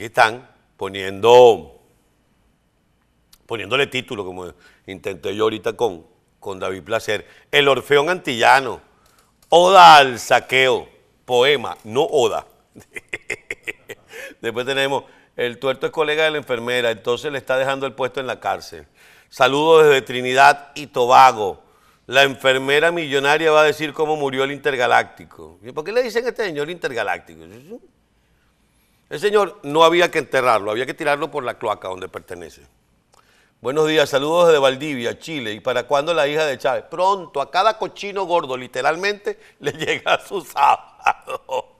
aquí están poniendo, poniéndole título, como intenté yo ahorita con, con David Placer, El Orfeón Antillano, Oda al Saqueo, poema, no Oda. Después tenemos, el tuerto es colega de la enfermera, entonces le está dejando el puesto en la cárcel. Saludos desde Trinidad y Tobago. La enfermera millonaria va a decir cómo murió el intergaláctico. ¿Por qué le dicen a este señor intergaláctico? El señor no había que enterrarlo, había que tirarlo por la cloaca donde pertenece. Buenos días, saludos desde Valdivia, Chile. ¿Y para cuándo la hija de Chávez? Pronto, a cada cochino gordo, literalmente, le llega su sábado.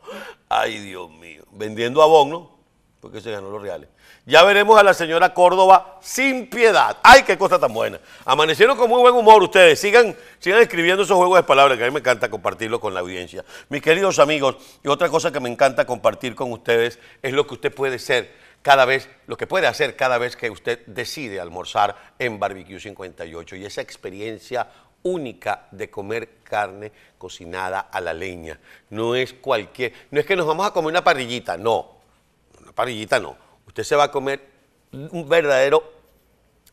Ay, Dios mío. Vendiendo abono porque se ganó los reales. Ya veremos a la señora Córdoba sin piedad. ¡Ay, qué cosa tan buena! Amanecieron con muy buen humor ustedes. Sigan, sigan escribiendo esos juegos de palabras que a mí me encanta compartirlo con la audiencia. Mis queridos amigos, y otra cosa que me encanta compartir con ustedes es lo que usted puede ser cada vez, lo que puede hacer cada vez que usted decide almorzar en Barbecue 58 y esa experiencia única de comer carne cocinada a la leña. No es cualquier, no es que nos vamos a comer una parrillita, no varillita no. Usted se va a comer un verdadero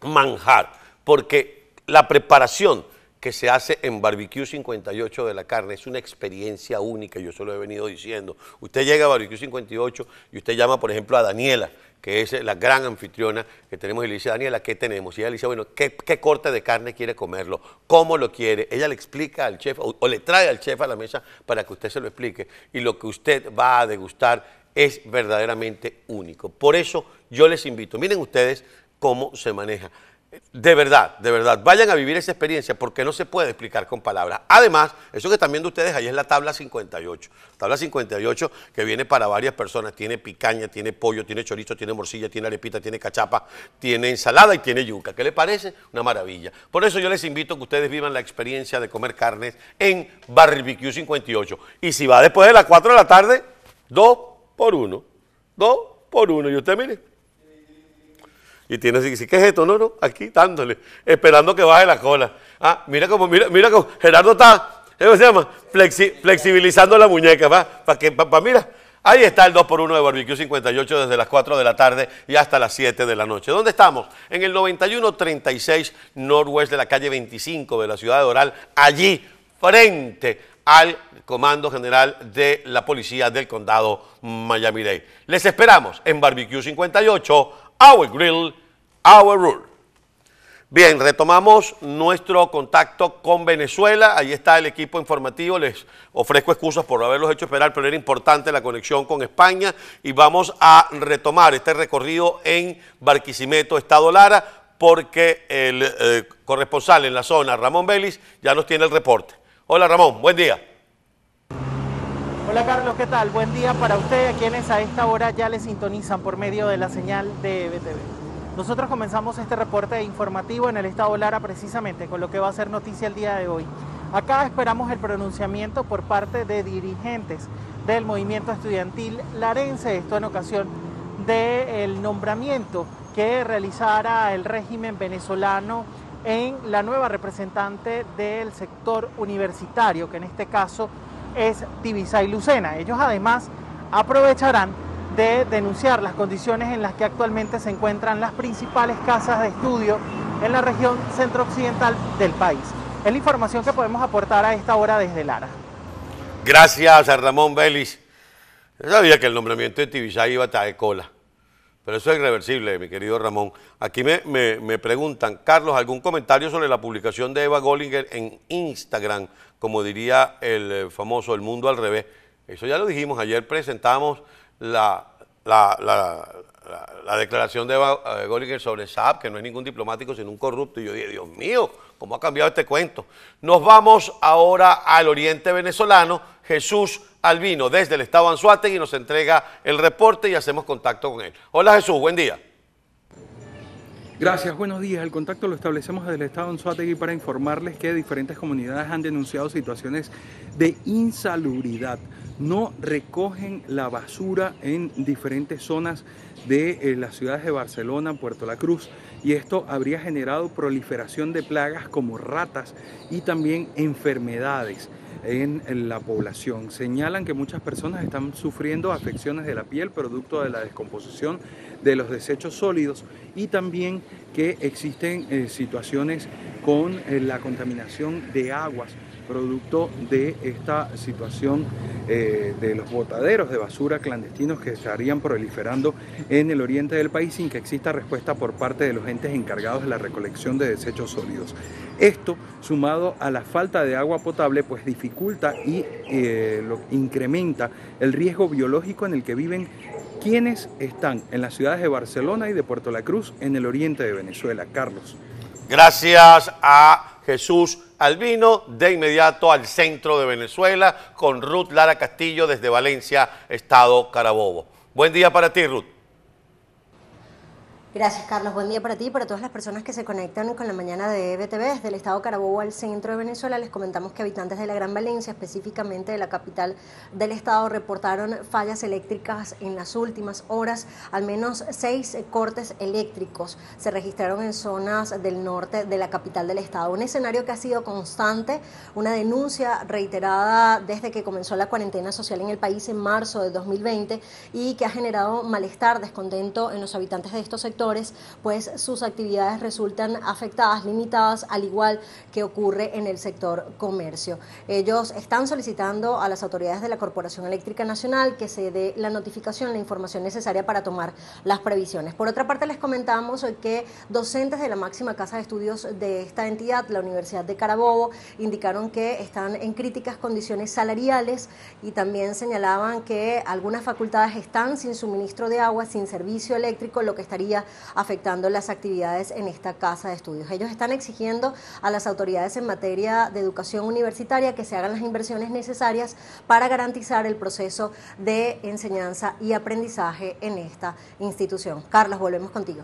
manjar, porque la preparación que se hace en Barbecue 58 de la carne es una experiencia única, yo solo lo he venido diciendo. Usted llega a Barbecue 58 y usted llama, por ejemplo, a Daniela, que es la gran anfitriona que tenemos, y le dice, Daniela, ¿qué tenemos? Y ella le dice, bueno, ¿qué, corte de carne quiere comerlo? ¿Cómo lo quiere? Ella le explica al chef o, le trae al chef a la mesa para que usted se lo explique. Y lo que usted va a degustar es verdaderamente único. Por eso yo les invito, miren ustedes cómo se maneja. De verdad, de verdad, vayan a vivir esa experiencia porque no se puede explicar con palabras. Además, eso que están viendo ustedes ahí es la tabla 58. Tabla 58 que viene para varias personas. Tiene picaña, tiene pollo, tiene chorizo, tiene morcilla, tiene arepita, tiene cachapa, tiene ensalada y tiene yuca. ¿Qué le parece? Una maravilla. Por eso yo les invito que ustedes vivan la experiencia de comer carnes en Barbecue 58. Y si va después de las 4 de la tarde, dos por uno, dos por uno. Y usted mire. Y tiene así, ¿qué es esto? No, no, aquí dándole, esperando que baje la cola. Ah, mira como, mira, mira cómo. Gerardo está, ¿cómo se llama? Flexi, flexibilizando la muñeca, va, para que, para, mira, Ahí está el 2 por 1 de Barbecue 58 desde las 4 de la tarde y hasta las 7 de la noche. ¿Dónde estamos? En el 9136 Norwest de la calle 25 de la ciudad de Oral, allí frente al Comando General de la Policía del Condado Miami-Dade. Les esperamos en Barbecue 58, Our Grill, Our Rule. Bien, retomamos nuestro contacto con Venezuela. Ahí está el equipo informativo. Les ofrezco excusas por haberlos hecho esperar, pero era importante la conexión con España. Y vamos a retomar este recorrido en Barquisimeto, Estado Lara, porque el eh, corresponsal en la zona, Ramón Vélez, ya nos tiene el reporte. Hola Ramón, buen día. Hola Carlos, ¿qué tal? Buen día para ustedes quienes a esta hora ya le sintonizan por medio de la señal de BTV. Nosotros comenzamos este reporte informativo en el estado Lara precisamente con lo que va a ser noticia el día de hoy. Acá esperamos el pronunciamiento por parte de dirigentes del movimiento estudiantil larense, esto en ocasión del nombramiento que realizara el régimen venezolano en la nueva representante del sector universitario, que en este caso es Tibisa Lucena. Ellos además aprovecharán de denunciar las condiciones en las que actualmente se encuentran las principales casas de estudio en la región centro-occidental del país. Es la información que podemos aportar a esta hora desde Lara. Gracias a Ramón Vélez. Yo sabía que el nombramiento de Tibisay iba a estar de cola. Pero eso es irreversible, mi querido Ramón. Aquí me, preguntan, Carlos, ¿algún comentario sobre la publicación de Eva Gollinger en Instagram? Como diría el eh, famoso El Mundo al Revés. Eso ya lo dijimos, ayer presentamos la, declaración de Eva eh, Gollinger sobre Saab, que no es ningún diplomático, sino un corrupto. Y yo dije, Dios mío, ¿cómo ha cambiado este cuento? Nos vamos ahora al oriente venezolano. Jesús Alvino desde el estado de Anzuategui nos entrega el reporte y hacemos contacto con él. Hola Jesús, buen día. Gracias, buenos días. El contacto lo establecemos desde el Estado de Anzuategui para informarles que diferentes comunidades han denunciado situaciones de insalubridad. No recogen la basura en diferentes zonas de eh, las ciudades de Barcelona, Puerto La Cruz, y esto habría generado proliferación de plagas como ratas y también enfermedades en, la población. Señalan que muchas personas están sufriendo afecciones de la piel producto de la descomposición de los desechos sólidos y también que existen eh, situaciones con eh, la contaminación de aguas producto de esta situación eh, de los botaderos de basura clandestinos que estarían proliferando en el oriente del país sin que exista respuesta por parte de los entes encargados de la recolección de desechos sólidos. Esto, sumado a la falta de agua potable, pues dificulta y eh, lo, incrementa el riesgo biológico en el que viven quienes están en las ciudades de Barcelona y de Puerto La Cruz en el oriente de Venezuela. Carlos. Gracias a Jesús Albino, de inmediato al centro de Venezuela, con Ruth Lara Castillo desde Valencia, Estado Carabobo. Buen día para ti, Ruth. Gracias, Carlos. Buen día para ti y para todas las personas que se conectan con la mañana de EBTV Desde el estado Carabobo al centro de Venezuela, les comentamos que habitantes de la Gran Valencia, específicamente de la capital del estado, reportaron fallas eléctricas en las últimas horas. Al menos seis cortes eléctricos se registraron en zonas del norte de la capital del estado. Un escenario que ha sido constante, una denuncia reiterada desde que comenzó la cuarentena social en el país en marzo de 2020 y que ha generado malestar, descontento en los habitantes de estos sectores pues sus actividades resultan afectadas, limitadas, al igual que ocurre en el sector comercio. Ellos están solicitando a las autoridades de la Corporación Eléctrica Nacional que se dé la notificación, la información necesaria para tomar las previsiones. Por otra parte, les comentamos que docentes de la máxima casa de estudios de esta entidad, la Universidad de Carabobo, indicaron que están en críticas condiciones salariales y también señalaban que algunas facultades están sin suministro de agua, sin servicio eléctrico, lo que estaría afectando las actividades en esta casa de estudios. Ellos están exigiendo a las autoridades en materia de educación universitaria que se hagan las inversiones necesarias para garantizar el proceso de enseñanza y aprendizaje en esta institución. Carlos, volvemos contigo.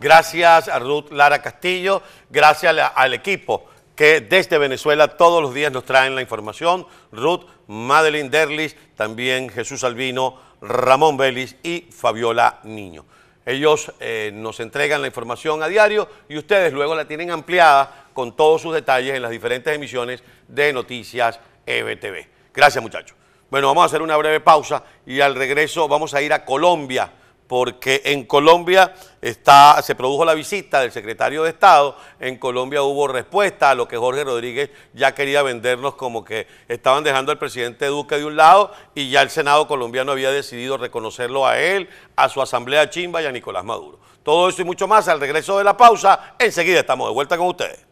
Gracias a Ruth Lara Castillo, gracias al equipo que desde Venezuela todos los días nos traen la información. Ruth, Madeline Derlis, también Jesús Albino, Ramón Vélez y Fabiola Niño. Ellos eh, nos entregan la información a diario y ustedes luego la tienen ampliada con todos sus detalles en las diferentes emisiones de Noticias EBTV. Gracias muchachos. Bueno, vamos a hacer una breve pausa y al regreso vamos a ir a Colombia porque en Colombia está, se produjo la visita del secretario de Estado, en Colombia hubo respuesta a lo que Jorge Rodríguez ya quería vendernos como que estaban dejando al presidente Duque de un lado y ya el Senado colombiano había decidido reconocerlo a él, a su asamblea chimba y a Nicolás Maduro. Todo eso y mucho más al regreso de la pausa, enseguida estamos de vuelta con ustedes.